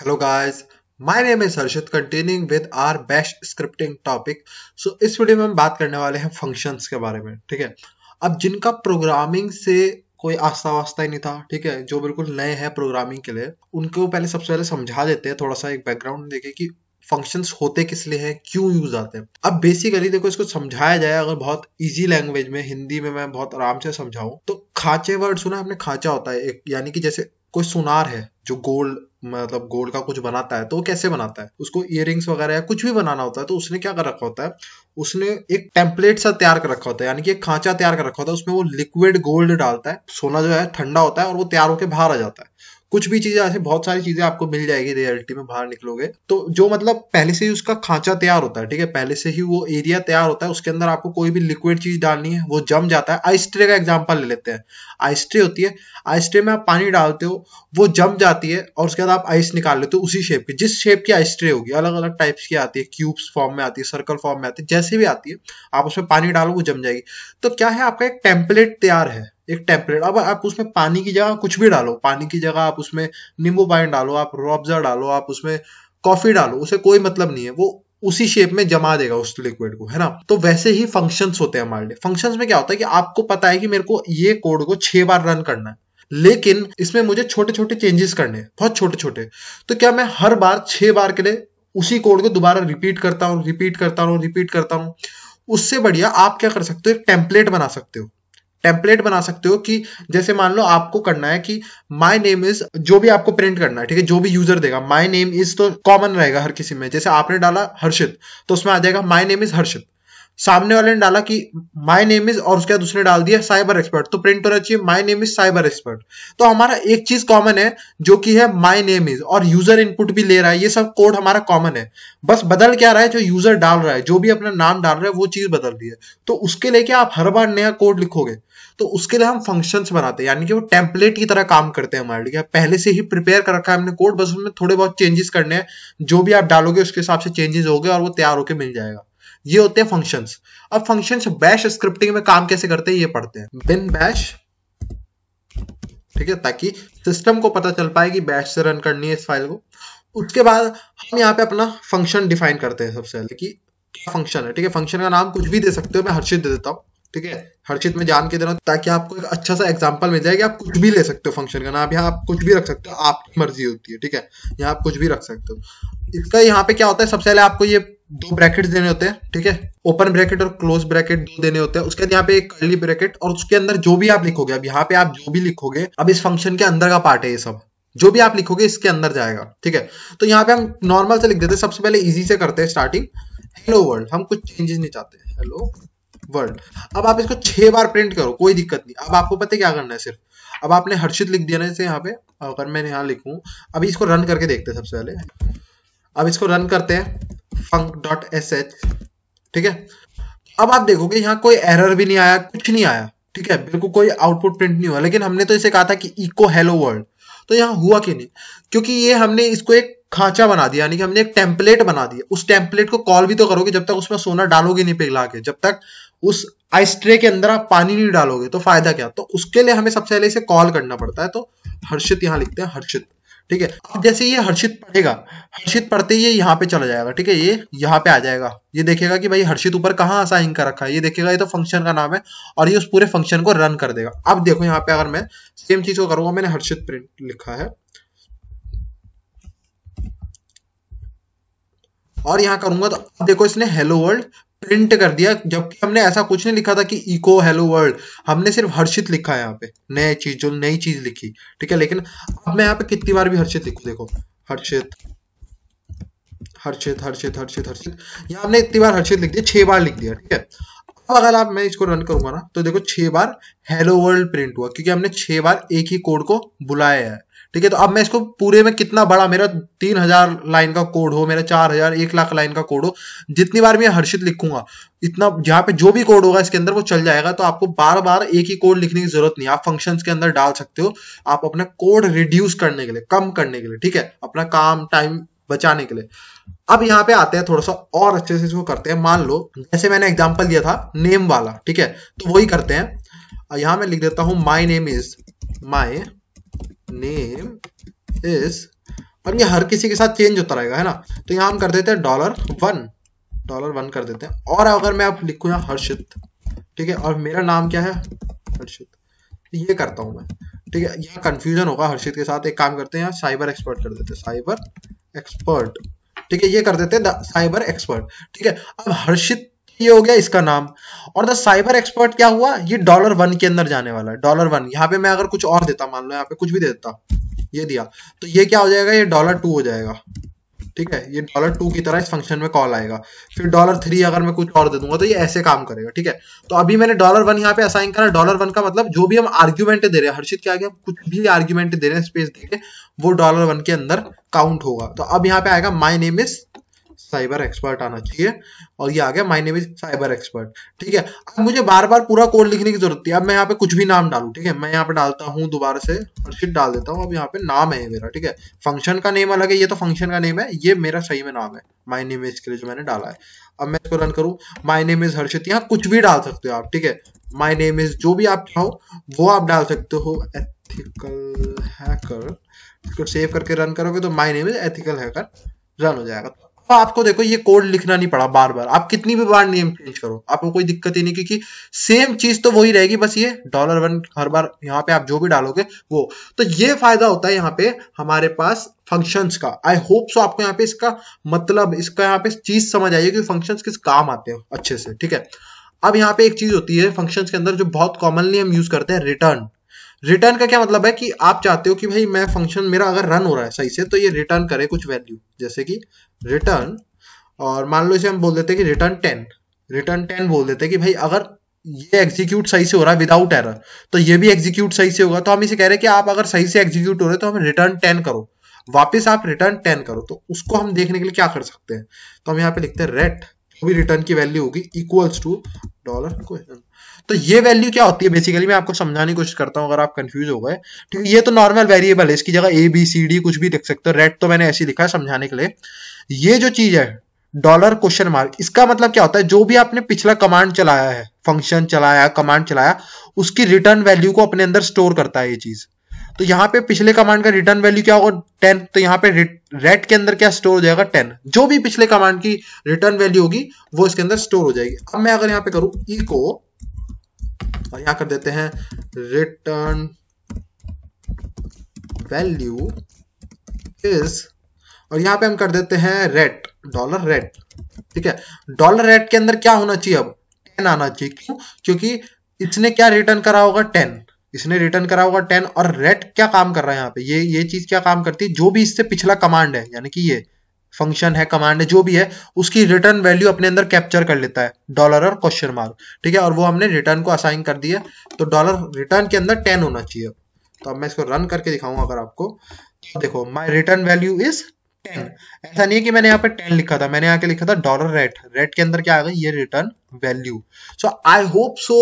Hello guys my name is Harshit. Continuing with our best scripting topic so इस video में हम बात करने वाले हैं फंक्शंस के बारे में ठीक है अब जिनका प्रोग्रामिंग से कोई आस्था वास्ता ही नहीं था ठीक है जो बिल्कुल नए हैं प्रोग्रामिंग के लिए उनको पहले सबसे पहले समझा देते हैं थोड़ा सा एक बैकग्राउंड देखे कि फंक्शंस होते किस लिए हैं क्यों यूज आते हैं अब बेसिकली देखो इसको समझाया जाए अगर बहुत इजी लैंग्वेज में हिंदी में मैं बहुत आराम से समझाऊं तो खाचे वर्ड सुना आपने खाचा होता है एक यानी कि जैसे कोई सुनार है जो गोल्ड मतलब गोल्ड का कुछ बनाता है तो वो कैसे बनाता है उसको इयर वगैरह या कुछ भी बनाना होता है तो उसने क्या कर रखा होता है उसने एक टेम्पलेट सा तैयार कर रखा होता है यानी कि एक खांचा तैयार कर रखा होता है उसमें वो लिक्विड गोल्ड डालता है सोना जो है ठंडा होता है और वो तैयार होकर बाहर आ जाता है कुछ भी चीजें ऐसे बहुत सारी चीजें आपको मिल जाएगी रियलिटी में बाहर निकलोगे तो जो मतलब पहले से ही उसका खांचा तैयार होता है ठीक है पहले से ही वो एरिया तैयार होता है उसके अंदर आपको कोई भी लिक्विड चीज डालनी है वो जम जाता है आइस्ट्रे का एग्जाम्पल ले लेते हैं आइस्ट्रे होती है आइस्ट्रे में आप पानी डालते हो वो जम जाती है और उसके बाद आप आइस निकाल लेते हो उसी शेप की जिस शेप की आइस्ट्रे होगी अलग अलग टाइप्स की आती है क्यूब्स फॉर्म में आती है सर्कल फॉर्म में आती है जैसे भी आती है आप उसमें पानी डालो वो जम जाएगी तो क्या है आपका एक टेम्पलेट तैयार है एक टेम्पलेट अब आप उसमें पानी की जगह कुछ भी डालो पानी की जगह आप उसमें नींबू पानी डालो आप रोबजा डालो आप उसमें कॉफी डालो उसे कोई मतलब नहीं है वो उसी शेप में जमा देगा उस लिक्विड को है ना तो वैसे ही फंक्शंस होते हैं हमारे लिए फंक्शंस में क्या होता है कि आपको पता है कि मेरे को ये कोड को छह बार रन करना है लेकिन इसमें मुझे छोटे छोटे चेंजेस करने हैं बहुत छोटे छोटे तो क्या मैं हर बार छह बार के लिए उसी कोड को दोबारा रिपीट करता हूँ रिपीट करता हूँ रिपीट करता हूँ उससे बढ़िया आप क्या कर सकते हो एक टेम्पलेट बना सकते हो टेम्पलेट बना सकते हो कि जैसे मान लो आपको करना है कि माई नेम इज जो भी आपको प्रिंट करना है ठीक है जो भी यूजर देगा माई नेम इज तो कॉमन रहेगा हर किसी में जैसे आपने डाला हर्षित तो उसमें आ जाएगा माई नेम इज हर्षित सामने वाले ने डाला कि माय नेम इज और उसके बाद उसने डाल दिया साइबर एक्सपर्ट तो प्रिंट होना चाहिए my name is cyber expert तो हमारा एक चीज कॉमन है जो कि है माय नेम इज और यूजर इनपुट भी ले रहा है ये सब कोड हमारा कॉमन है बस बदल क्या रहा है जो यूजर डाल रहा है जो भी अपना नाम डाल रहा है वो चीज बदल रही है तो उसके लिए क्या आप हर बार नया कोड लिखोगे तो उसके लिए हम फंक्शंस बनाते हैं यानी कि वो टेम्पलेट की तरह काम करते हैं हमारे लिए पहले से ही प्रिपेयर कर रखा है हमने कोड बस उसमें थोड़े बहुत चेंजेस करने हैं जो भी आप डालोगे उसके हिसाब से चेंजेस हो गए और वो तैयार होकर मिल जाएगा ये होते हैं फंक्शंस अब फंक्शंस बैश स्क्रिप्टिंग में काम कैसे करते हैं ये पढ़ते हैं बिन बैश ठीक है ताकि सिस्टम को पता चल पाए कि बैश से रन करनी है इस फाइल को उसके बाद हम यहाँ पे अपना फंक्शन डिफाइन करते हैं सबसे पहले कि क्या फंक्शन है ठीक है फंक्शन का नाम कुछ भी दे सकते हो मैं हर्षित दे देता हूँ ठीक है हर्षित में जान के दे रहा हूँ ताकि आपको एक अच्छा सा एग्जाम्पल मिल जाए कि आप कुछ भी ले सकते हो फंक्शन का नाम यहाँ आप कुछ भी रख सकते हो आपकी मर्जी होती है ठीक है यहाँ आप कुछ भी रख सकते हो इसका यहाँ पे क्या होता है सबसे पहले आपको ये दो ब्रैकेट देने होते हैं ठीक है ओपन ब्रैकेट और क्लोज ब्रैकेट दो देने होते हैं उसके बाद यहाँ पे एक कर्ली ब्रैकेट और उसके अंदर जो भी आप लिखोगे अब यहाँ पे आप जो भी लिखोगे अब इस फंक्शन के अंदर का पार्ट है ये सब जो भी आप लिखोगे इसके अंदर जाएगा ठीक है तो यहाँ पे हम नॉर्मल से लिख देते हैं सबसे पहले इजी से करते हैं स्टार्टिंग हेलो वर्ल्ड हम कुछ चेंजेस नहीं चाहते हेलो वर्ल्ड अब आप इसको छह बार प्रिंट करो कोई दिक्कत नहीं अब आपको पता है क्या करना है सिर्फ अब आपने हर्षित लिख दिया ना इसे यहाँ पे अगर मैं यहाँ लिखूं अभी इसको रन करके देखते हैं सबसे पहले अब इसको रन करते हैं func.sh ठीक है अब आप देखोगे यहाँ कोई एरर भी नहीं आया कुछ नहीं आया ठीक है बिल्कुल कोई आउटपुट प्रिंट नहीं हुआ लेकिन हमने तो इसे कहा था कि इको हेलो वर्ल्ड तो यहाँ हुआ क्यों नहीं क्योंकि ये हमने इसको एक खांचा बना दिया यानी कि हमने एक टेम्पलेट बना दिया उस टेम्पलेट को कॉल भी तो करोगे जब तक उसमें सोना डालोगे नहीं पिघला के जब तक उस आइस ट्रे के अंदर आप पानी नहीं डालोगे तो फायदा क्या तो उसके लिए हमें सबसे पहले इसे कॉल करना पड़ता है तो हर्षित यहाँ लिखते हैं हर्षित ठीक है अब जैसे ये हर्षित पढ़ेगा हर्षित पढ़ते ही यहाँ पे चला जाएगा ठीक है ये यहाँ पे आ जाएगा ये देखेगा कि भाई हर्षित ऊपर कहाँ असाइन कर रखा है ये देखेगा ये तो फंक्शन का नाम है और ये उस पूरे फंक्शन को रन कर देगा अब देखो यहाँ पे अगर मैं सेम चीज को करूंगा मैंने हर्षित प्रिंट लिखा है और यहाँ करूंगा तो देखो इसने हेलो वर्ल्ड प्रिंट कर दिया जबकि हमने ऐसा कुछ नहीं लिखा था कि इको हेलो वर्ल्ड हमने सिर्फ हर्षित लिखा है यहाँ पे नई चीज जो नई चीज लिखी ठीक है लेकिन अब मैं यहाँ पे कितनी बार भी हर्षित लिखू देखो हर्षित हर्षित हर्षित हर्षित हर्षित यहाँ हमने इतनी बार हर्षित लिख दिया छह बार लिख दिया ठीक है अब अगर आप मैं इसको रन करूंगा ना तो देखो छह बार हेलो वर्ल्ड प्रिंट हुआ क्योंकि हमने छह बार एक ही कोड को बुलाया है ठीक है तो अब मैं इसको पूरे में कितना बड़ा मेरा तीन हजार लाइन का कोड हो मेरा चार हजार एक लाख लाइन का कोड हो जितनी बार मैं हर्षित लिखूंगा इतना यहाँ पे जो भी कोड होगा इसके अंदर वो चल जाएगा तो आपको बार बार एक ही कोड लिखने की जरूरत नहीं आप फंक्शंस के अंदर डाल सकते हो आप अपना कोड रिड्यूस करने के लिए कम करने के लिए ठीक है अपना काम टाइम बचाने के लिए अब यहाँ पे आते हैं थोड़ा सा और अच्छे से इसको करते हैं मान लो जैसे मैंने एग्जाम्पल दिया था नेम वाला ठीक है तो वही करते हैं यहां मैं लिख देता हूं my name is my name is और ये हर किसी के साथ चेंज होता रहेगा है ना तो यहाँ हम कर देते हैं डॉलर वन डॉलर वन कर देते हैं और अगर मैं आप लिखू यहाँ हर्षित ठीक है और मेरा नाम क्या है हर्षित तो ये करता हूँ मैं ठीक है यहाँ कंफ्यूजन होगा हर्षित के साथ एक काम करते हैं साइबर एक्सपर्ट कर देते हैं साइबर एक्सपर्ट ठीक है ये कर देते हैं साइबर एक्सपर्ट ठीक है अब हर्षित ये हो गया इसका नाम और द साइबर एक्सपर्ट क्या हुआ ये डॉलर वन के अंदर जाने वाला है डॉलर वन यहाँ पे मैं अगर कुछ और देता मान लो यहाँ पे कुछ भी देता ये दिया तो ये क्या हो जाएगा ये डॉलर टू हो जाएगा ठीक है ये डॉलर टू की तरह इस फंक्शन में कॉल आएगा फिर डॉलर थ्री अगर मैं कुछ और दे दूंगा तो ये ऐसे काम करेगा ठीक है तो अभी मैंने डॉलर वन यहाँ पे असाइन करा डॉलर वन का मतलब जो भी हम आर्ग्यूमेंट दे रहे हैं हर्षित क्या क्या कुछ भी आर्ग्यूमेंट दे रहे हैं स्पेस देके वो डॉलर वन के अंदर काउंट होगा तो अब यहाँ पे आएगा my name is cyber expert आना चाहिए और ये आ गया my name is cyber expert ठीक है अब मुझे बार बार पूरा कोड लिखने की जरूरत है अब मैं यहाँ पे कुछ भी नाम डालू ठीक है मैं यहाँ पे डालता हूँ दोबारा से हर्षित डाल देता हूँ अब यहाँ पे नाम है मेरा ठीक है फंक्शन का नेम अलग है ये तो फंक्शन का नेम है ये मेरा सही में नाम है माई नेम इज के लिए जो मैंने डाला है अब मैं इसको रन करूँ माई नेम इज हर्षित यहाँ कुछ भी डाल सकते हो आप ठीक है माई नेम इज जो भी आप चाहो वो आप डाल सकते हो एथिकल हैकर इसको सेव करके रन करोगे तो my name is ethical hacker run हो जाएगा तो आपको देखो ये कोड लिखना नहीं पड़ा बार बार आप कितनी भी बार नेम चेंज करो आपको कोई दिक्कत ही नहीं क्योंकि सेम चीज तो वही रहेगी बस ये डॉलर वन हर बार यहाँ पे आप जो भी डालोगे वो तो ये फायदा होता है यहाँ पे हमारे पास फंक्शंस का आई होप सो आपको यहाँ पे इसका मतलब इसका यहाँ पे चीज समझ आई है कि फंक्शन किस काम आते हैं अच्छे से ठीक है अब यहाँ पे एक चीज होती है फंक्शन के अंदर जो बहुत कॉमनली हम यूज करते हैं रिटर्न रिटर्न का क्या मतलब है कि आप चाहते हो कि भाई मैं फंक्शन मेरा अगर रन हो रहा है सही से तो ये रिटर्न करे कुछ वैल्यू जैसे कि रिटर्न और मान लो इसे हम बोल देते हैं कि रिटर्न टेन रिटर्न टेन बोल देते हैं कि भाई अगर ये एग्जीक्यूट सही से हो रहा है विदाउट एरर तो ये भी एग्जीक्यूट सही से होगा तो हम इसे कह रहे हैं कि आप अगर सही से एग्जीक्यूट हो रहे तो हम रिटर्न टेन करो वापस आप रिटर्न टेन करो तो उसको हम देखने के लिए क्या कर सकते हैं तो हम यहाँ पे लिखते हैं रेट भी रिटर्न की वैल्यू होगी इक्वल्स टू डॉलर क्वेश्चन तो ये वैल्यू क्या होती है बेसिकली मैं आपको समझाने की कोशिश करता हूँ अगर आप कंफ्यूज हो गए ठीक है ये तो नॉर्मल वेरिएबल है इसकी जगह ए बी सी डी कुछ भी लिख सकते हो रेड तो मैंने ऐसे लिखा है समझाने के लिए ये जो चीज है डॉलर क्वेश्चन मार्क इसका मतलब क्या होता है जो भी आपने पिछला कमांड चलाया है फंक्शन चलाया कमांड चलाया उसकी रिटर्न वैल्यू को अपने अंदर स्टोर करता है ये चीज तो यहाँ पे पिछले कमांड का रिटर्न वैल्यू क्या होगा टेन तो यहाँ पे रेड के अंदर क्या स्टोर हो जाएगा टेन जो भी पिछले कमांड की रिटर्न वैल्यू होगी वो इसके अंदर स्टोर हो जाएगी अब मैं अगर यहाँ पे ई को और यहां कर देते हैं रिटर्न वैल्यू इज और यहां पे हम कर देते हैं रेट डॉलर रेट ठीक है डॉलर रेट के अंदर क्या होना चाहिए अब टेन आना चाहिए क्यों क्योंकि इसने क्या रिटर्न करा होगा टेन इसने रिटर्न करा होगा टेन और रेट क्या काम कर रहा है यहाँ पे ये ये चीज क्या काम करती है जो भी इससे पिछला कमांड है यानी कि ये फंक्शन है कमांड है जो भी है उसकी रिटर्न वैल्यू अपने अंदर कैप्चर कर लेता है डॉलर और क्वेश्चन मार्क ठीक है और वो हमने रिटर्न को असाइन कर दिया तो डॉलर रिटर्न के अंदर टेन होना चाहिए तो अब मैं इसको रन करके दिखाऊंगा अगर आपको देखो my return value is ten ऐसा नहीं है कि मैंने यहाँ पे टेन लिखा था मैंने यहाँ के लिखा था डॉलर रेट रेट के अंदर क्या आ गई ये return value so I hope so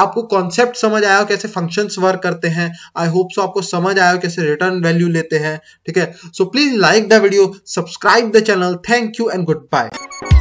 आपको कॉन्सेप्ट समझ आया हो कैसे फंक्शंस वर्क करते हैं आई होप सो आपको समझ आया हो कैसे रिटर्न वैल्यू लेते हैं ठीक है so please like the video subscribe the channel thank you and good bye